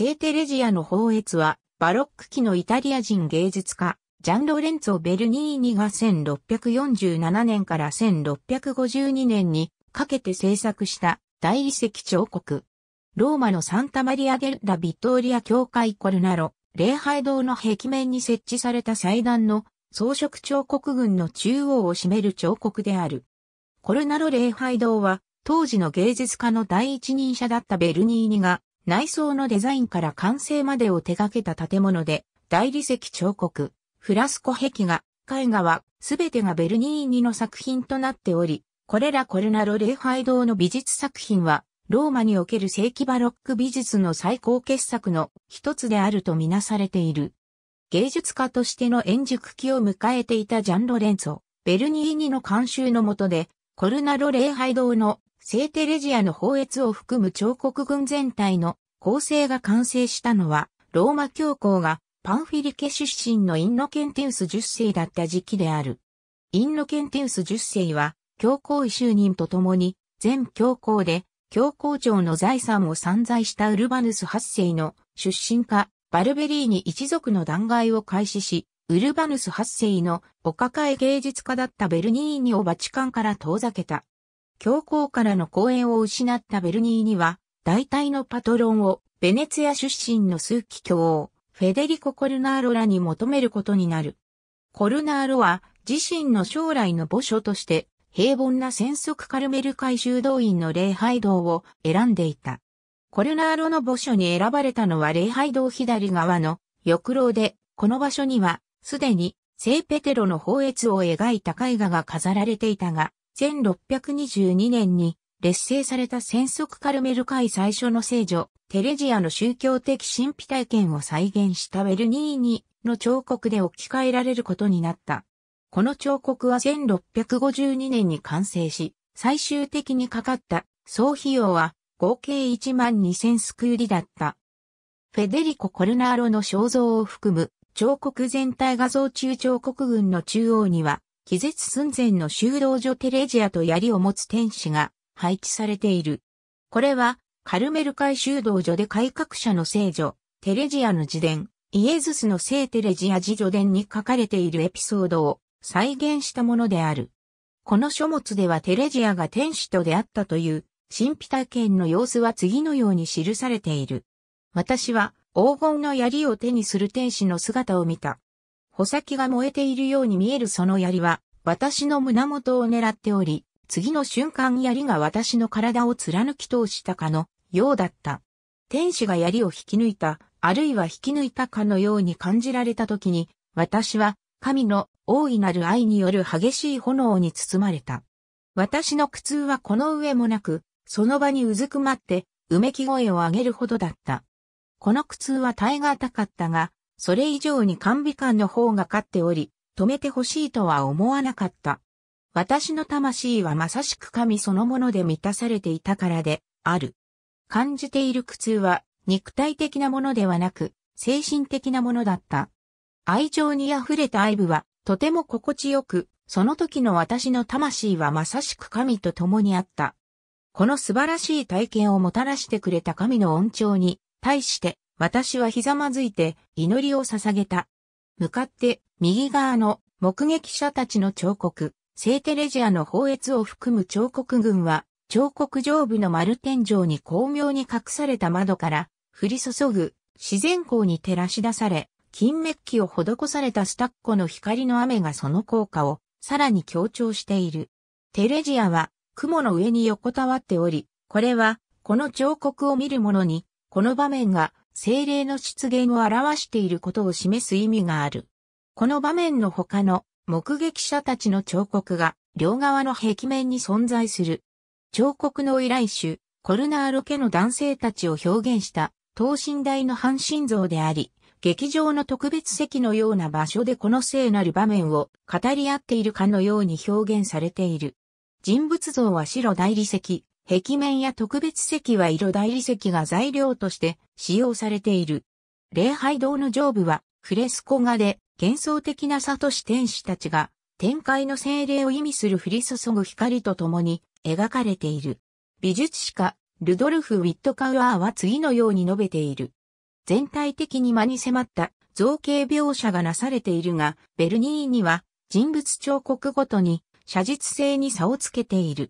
聖テレジアの宝越は、バロック期のイタリア人芸術家、ジャン・ロレンツォ・ベルニーニが1647年から1652年にかけて制作した大理石彫刻。ローマのサンタマリア・デル・ラ・ビットーリア教会コルナロ、礼拝堂の壁面に設置された祭壇の装飾彫刻群の中央を占める彫刻である。コルナロ礼拝堂は当時の芸術家の第一人者だったベルニーニが内装のデザインから完成までを手掛けた建物で、大理石彫刻、フラスコ壁画、絵画は、すべてがベルニーニの作品となっており、これらコルナロ礼拝堂の美術作品は、ローマにおける正規バロック美術の最高傑作の一つであるとみなされている。芸術家としての円熟期を迎えていたジャン・ロレンツォ、ベルニーニの監修のもとで、コルナロ礼拝堂の聖テレジアの法越を含む彫刻群全体の構成が完成したのは、ローマ教皇がパンフィリケ出身のインノケンテウス10世だった時期である。インノケンテウス10世は、教皇位就任とともに、全教皇で、教皇庁の財産を散財したウルバヌス8世の出身家、バルベリーに一族の弾劾を開始し、ウルバヌス8世のお抱え芸術家だったベルニーニをバチカンから遠ざけた。教皇からの講演を失ったベルニーには、大体のパトロンを、ベネツィア出身の数奇教皇、フェデリコ・コルナーロらに求めることになる。コルナーロは、自身の将来の墓所として、平凡な戦則カルメル会修道院の礼拝堂を選んでいた。コルナーロの墓所に選ばれたのは礼拝堂左側の翼廊で、この場所には、すでに、聖ペテロの放越を描いた絵画が飾られていたが、1622年に劣勢された戦則カルメル会最初の聖女、テレジアの宗教的神秘体験を再現したベルニーニの彫刻で置き換えられることになった。この彫刻は1652年に完成し、最終的にかかった総費用は合計1万2000スクーリだった。フェデリコ・コルナーロの肖像を含む彫刻全体画像中彫刻群の中央には気絶寸前の修道女テレジアと槍を持つ天使が配置されている。これは、カルメル会修道所で改革者の聖女、テレジアの自伝、イエズスの聖テレジア自助伝に書かれているエピソードを再現したものである。この書物ではテレジアが天使と出会ったという神秘体験の様子は次のように記されている。私は黄金の槍を手にする天使の姿を見た。穂先が燃えているように見えるその槍は、私の胸元を狙っており、次の瞬間槍が私の体を貫き通したかのようだった。天使が槍を引き抜いた、あるいは引き抜いたかのように感じられた時に、私は神の大いなる愛による激しい炎に包まれた。私の苦痛はこの上もなく、その場にうずくまって、うめき声を上げるほどだった。この苦痛は耐えがたかったが、それ以上に甘美官の方が勝っており、止めてほしいとは思わなかった。私の魂はまさしく神そのもので満たされていたからで、ある。感じている苦痛は、肉体的なものではなく、精神的なものだった。愛情に溢れた愛部は、とても心地よく、その時の私の魂はまさしく神と共にあった。この素晴らしい体験をもたらしてくれた神の恩寵に、対して、私はひざまずいて祈りを捧げた。向かって右側の目撃者たちの彫刻、聖テレジアの放越を含む彫刻群は、彫刻上部の丸天井に巧妙に隠された窓から降り注ぐ自然光に照らし出され、金メッキを施されたスタッコの光の雨がその効果をさらに強調している。テレジアは雲の上に横たわっており、これはこの彫刻を見る者に、この場面が精霊の出現を表していることを示す意味がある。この場面の他の目撃者たちの彫刻が両側の壁面に存在する。彫刻の依頼主、コルナーロ家の男性たちを表現した等身大の半身像であり、劇場の特別席のような場所でこの聖なる場面を語り合っているかのように表現されている。人物像は白大理石、壁面や特別席は色大理石が材料として使用されている。礼拝堂の上部はフレスコ画で幻想的な里シ天使たちが天界の精霊を意味する降り注ぐ光と共に描かれている。美術史家、ルドルフ・ウィットカウアーは次のように述べている。全体的に間に迫った造形描写がなされているが、ベルニーには人物彫刻ごとに写実性に差をつけている。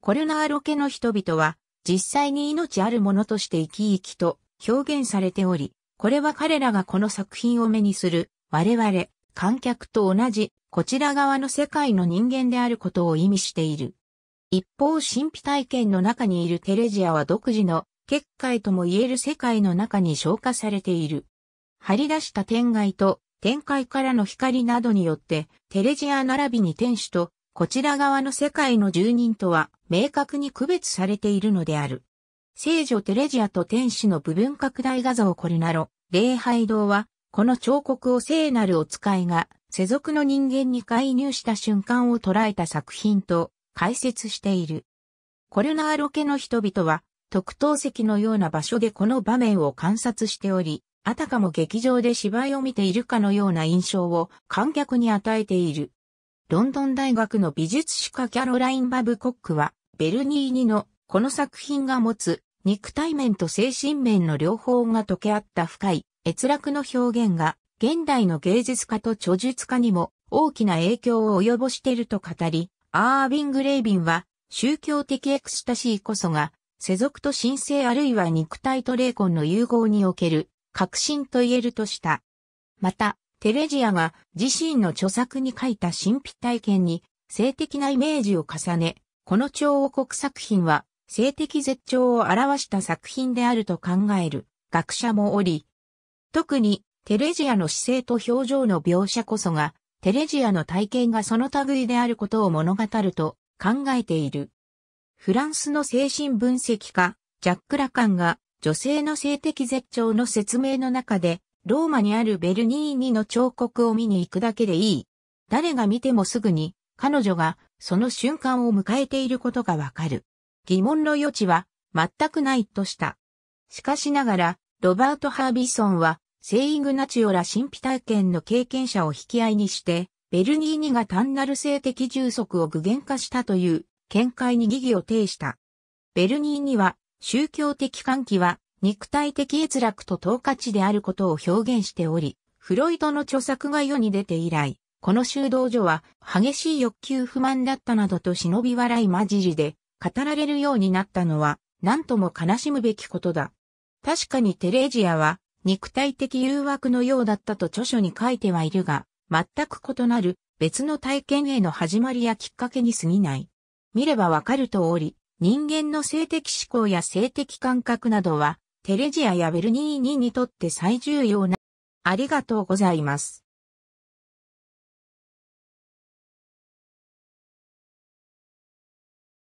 コルナーロ家の人々は、実際に命あるものとして生き生きと表現されており、これは彼らがこの作品を目にする、我々、観客と同じ、こちら側の世界の人間であることを意味している。一方、神秘体験の中にいるテレジアは独自の、結界とも言える世界の中に消化されている。張り出した天外と、天界からの光などによって、テレジア並びに天使とこちら側の世界の住人とは明確に区別されているのである。聖女テレジアと天使の部分拡大画像コルナロ、礼拝堂は、この彫刻を聖なるお使いが、世俗の人間に介入した瞬間を捉えた作品と解説している。コルナーロ家の人々は、特等席のような場所でこの場面を観察しており、あたかも劇場で芝居を見ているかのような印象を観客に与えている。ロンドン大学の美術史家キャロライン・バブコックは、ベルニーニのこの作品が持つ肉体面と精神面の両方が溶け合った深い閲楽の表現が現代の芸術家と著述家にも大きな影響を及ぼしていると語り、アービング・レイビンは宗教的エクスタシーこそが世俗と神聖あるいは肉体と霊魂の融合における革新と言えるとした。また、テレジアが自身の著作に書いた神秘体験に性的なイメージを重ね、この超王国作品は性的絶頂を表した作品であると考える学者もおり、特にテレジアの姿勢と表情の描写こそが、テレジアの体験がその類であることを物語ると考えている。フランスの精神分析家、ジャック・ラカンが女性の性的絶頂の説明の中で、ローマにあるベルニーニの彫刻を見に行くだけでいい。誰が見てもすぐに、彼女がその瞬間を迎えていることがわかる。疑問の余地は全くないとした。しかしながら、ロバート・ハービソンは、セイグナチオラ神秘体験の経験者を引き合いにして、ベルニーニが単なる性的充足を具現化したという見解に疑義を呈した。ベルニーニは、宗教的喚起は肉体的閲楽と等価値であることを表現しており、フロイトの著作が世に出て以来、この修道所は激しい欲求不満だったなどと忍び笑い混じりで語られるようになったのは何とも悲しむべきことだ。確かにテレジアは肉体的誘惑のようだったと著書に書いてはいるが、全く異なる別の体験への始まりやきっかけに過ぎない。見ればわかるとおり、人間の性的思考や性的感覚などはテレジアやベルニーニにとって最重要な。ありがとうございます。